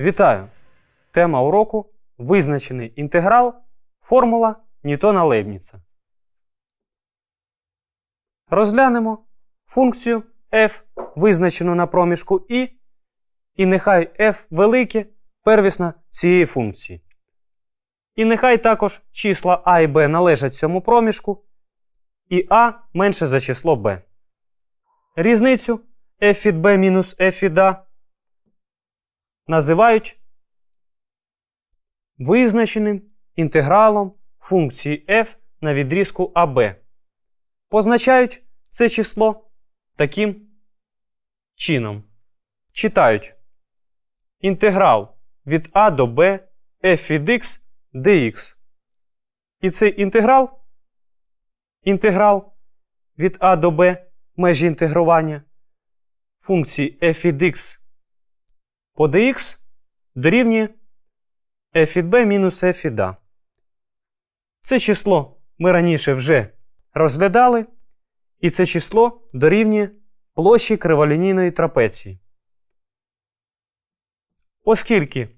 Вітаю! Тема уроку визначений інтеграл, формула ньютона лейбніца Розглянемо функцію f, визначену на проміжку i, і нехай f велике первісна цієї функції. І нехай також числа а і b належать цьому проміжку, і а менше за число b. Різницю f від b мінус f від a називають визначеним інтегралом функції f на відрізку АБ. Позначають це число таким чином. Читають інтеграл від А до Б f від x dx. І цей інтеграл інтеграл від А до Б межі інтегрування функції f від x по dx дорівнює f від b мінус f від a. Це число ми раніше вже розглядали, і це число дорівнює площі криволінійної трапеції. Оскільки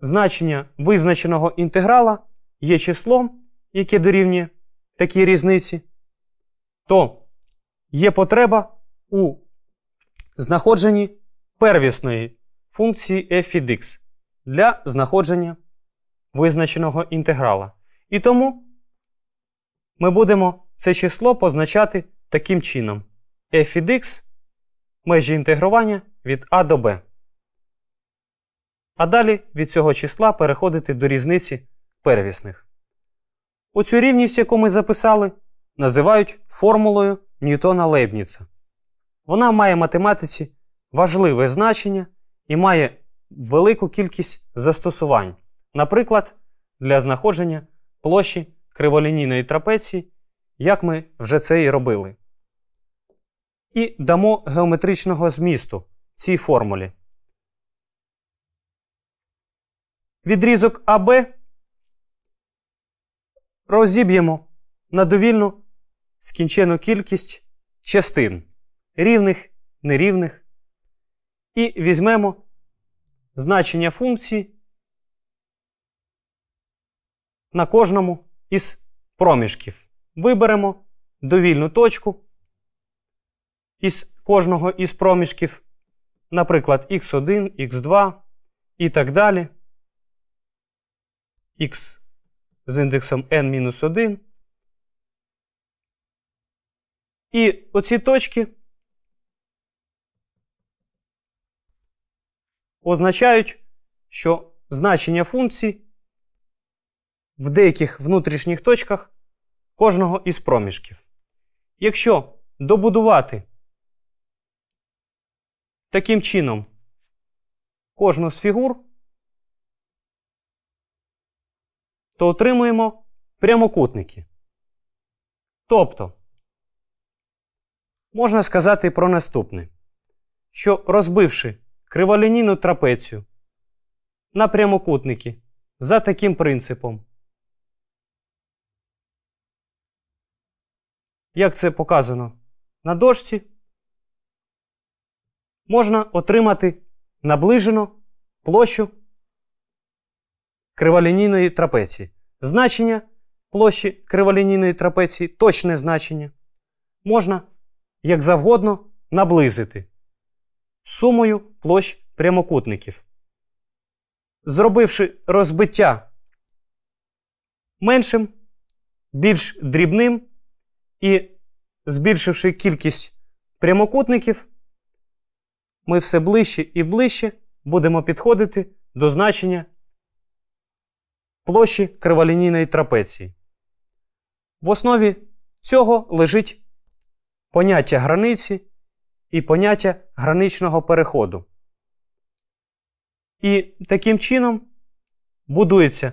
значення визначеного інтеграла є числом, яке дорівнює такій різниці, то є потреба у знаходженні первісної функції f від x для знаходження визначеного інтеграла. І тому ми будемо це число позначати таким чином: f від x межі інтегрування від a до b. А далі від цього числа переходити до різниці первісних. Оцю рівність, яку ми записали, називають формулою Ньютона Лейбніца. Вона має математиці важливе значення і має велику кількість застосувань, наприклад, для знаходження площі криволінійної трапеції, як ми вже це і робили. І дамо геометричного змісту цій формулі. Відрізок АБ розіб'ємо на довільну скінчену кількість частин рівних, нерівних і візьмемо значення функції на кожному із проміжків. Виберемо довільну точку із кожного із проміжків, наприклад, x1, x2 і так далі. x з індексом n-1. І оці точки означають, що значення функцій в деяких внутрішніх точках кожного із проміжків. Якщо добудувати таким чином кожну з фігур, то отримуємо прямокутники. Тобто, можна сказати про наступне, що розбивши криволінійну трапецію на прямокутники за таким принципом. Як це показано на дошці, можна отримати наближену площу криволінійної трапеції. Значення площі криволінійної трапеції, точне значення, можна як завгодно наблизити сумою площ прямокутників. Зробивши розбиття меншим, більш дрібним і збільшивши кількість прямокутників, ми все ближче і ближче будемо підходити до значення площі криволінійної трапеції. В основі цього лежить поняття границі і поняття граничного переходу. І таким чином будується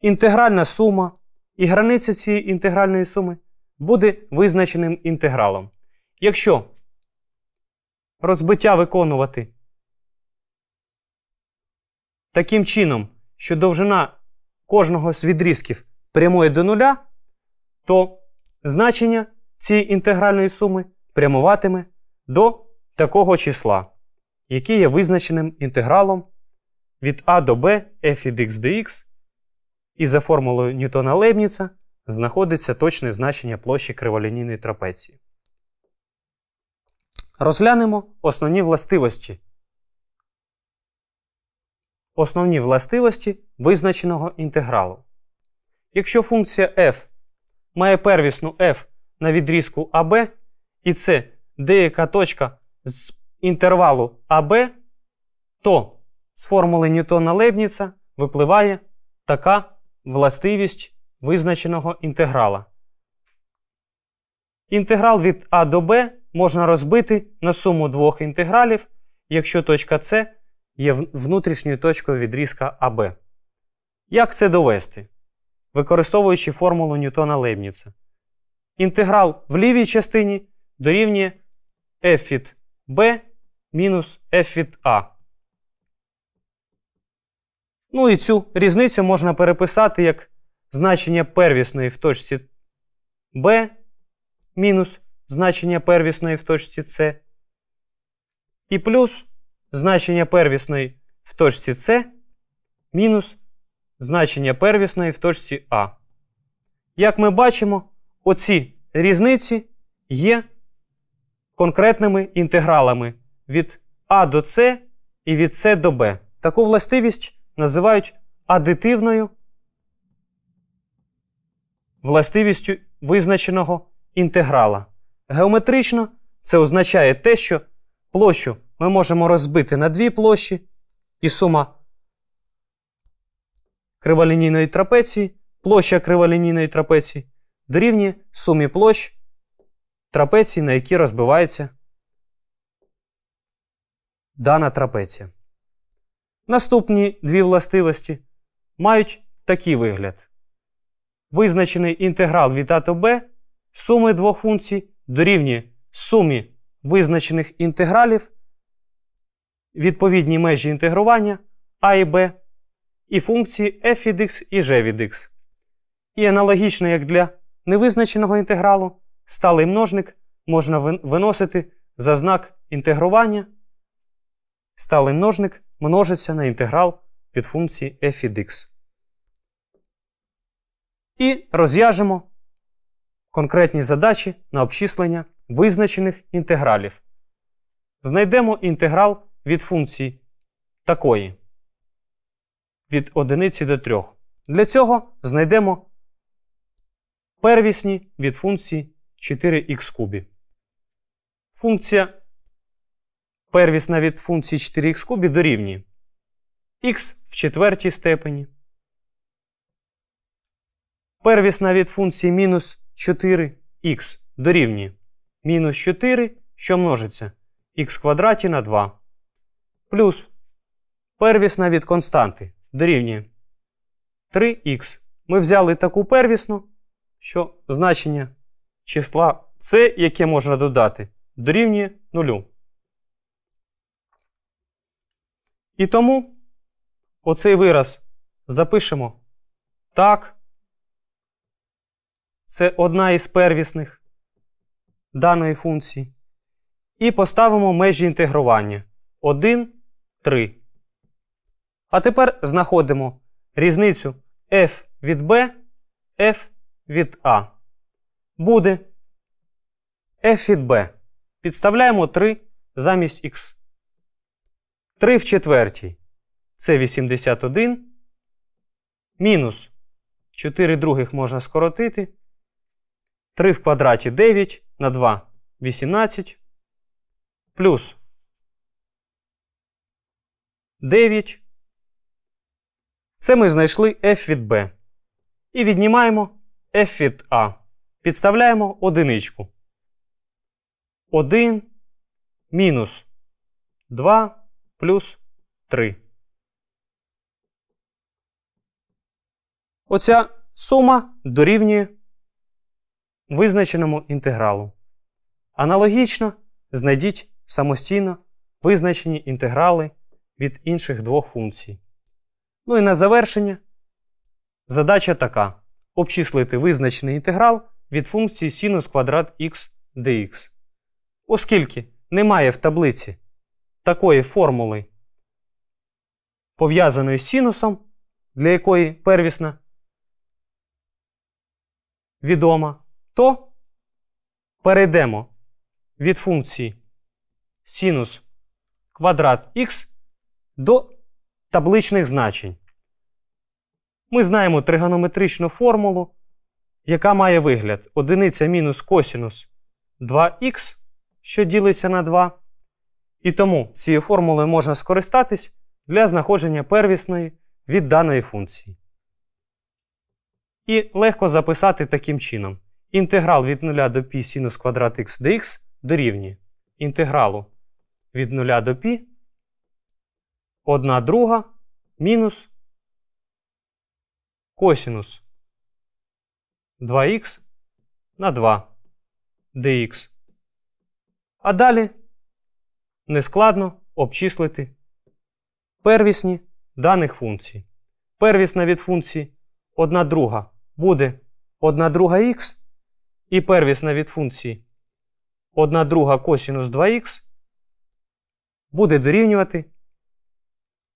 інтегральна сума, і границя цієї інтегральної суми буде визначеним інтегралом. Якщо розбиття виконувати таким чином, що довжина кожного з відрізків прямує до нуля, то значення цієї інтегральної суми прямуватиме до такого числа, який є визначеним інтегралом від а до b f від x dx, і за формулою ньютона лейбніца знаходиться точне значення площі криволінійної трапеції. Розглянемо основні властивості. Основні властивості визначеного інтегралу. Якщо функція f має первісну f на відрізку ab, і це деяка точка з інтервалу АБ, то з формули Ньютона Лейбніца випливає така властивість визначеного інтеграла. Інтеграл від А до Б можна розбити на суму двох інтегралів, якщо точка С є внутрішньою точкою відрізка АБ. Як це довести? Використовуючи формулу Ньютона Лейбніца. Інтеграл в лівій частині дорівнює f від b мінус f від a. Ну і цю різницю можна переписати як значення первісної в точці b мінус значення первісної в точці c. І плюс значення первісної в точці c мінус значення первісної в точці А. Як ми бачимо, оці різниці є конкретними інтегралами від А до С і від С до Б. Таку властивість називають адитивною властивістю визначеного інтеграла. Геометрично це означає те, що площу ми можемо розбити на дві площі, і сума криволінійної трапеції, площа криволінійної трапеції дорівнює сумі площ трапеції, на які розбивається дана трапеція. Наступні дві властивості мають такий вигляд. Визначений інтеграл від А до Б суми двох функцій дорівнює сумі визначених інтегралів відповідні межі інтегрування А і Б і функції f від x і g від x. І аналогічно як для невизначеного інтегралу, Сталий множник можна виносити за знак інтегрування. Сталий множник множиться на інтеграл від функції f від x. І розв'яжемо конкретні задачі на обчислення визначених інтегралів. Знайдемо інтеграл від функції такої від 1 до 3. Для цього знайдемо первісні від функції 4х кубі. Функція первісна від функції 4х кубі дорівнює х в четвертій степені. Первісна від функції мінус 4х дорівнює мінус 4, що множиться х квадраті на 2. Плюс первісна від константи дорівнює 3х. Ми взяли таку первісну, що значення числа c, яке можна додати, дорівнює нулю. І тому оцей вираз запишемо так. Це одна із первісних даної функції. І поставимо межі інтегрування 1, 3. А тепер знаходимо різницю f від b, f від a буде f е від b. Підставляємо 3 замість х. 3 в четвертій. Це 81. Мінус 4 других можна скоротити. 3 в квадраті 9 на 2 18. Плюс 9. Це ми знайшли f від b. І віднімаємо f від a. Підставляємо одиничку. 1 мінус 2 плюс 3. Оця сума дорівнює визначеному інтегралу. Аналогічно знайдіть самостійно визначені інтеграли від інших двох функцій. Ну і на завершення задача така: обчислити визначений інтеграл від функції синус квадрат x dx. Оскільки немає в таблиці такої формули, пов'язаної з синусом, для якої первісна відома, то перейдемо від функції синус квадрат x до табличних значень. Ми знаємо тригонометричну формулу яка має вигляд одиниця мінус косінус 2х, що ділиться на 2. І тому цією формулою можна скористатись для знаходження первісної від даної функції. І легко записати таким чином. Інтеграл від 0 до π синус квадрат х dx дорівнює інтегралу від 0 до π 1 друга мінус косінус 2х на 2 dx. А далі нескладно обчислити первісні даних функцій. Первісна від функції 1 друга буде 1 друга х, і первісна від функції 1 друга косінус 2х буде дорівнювати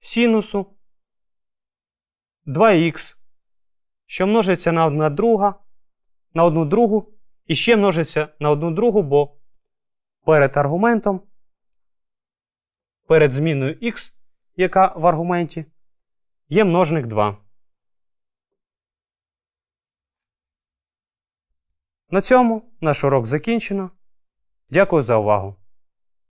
синусу 2х, що множиться на 1 друга на одну другу і ще множиться на одну другу, бо перед аргументом, перед зміною x, яка в аргументі, є множник 2. На цьому наш урок закінчено. Дякую за увагу!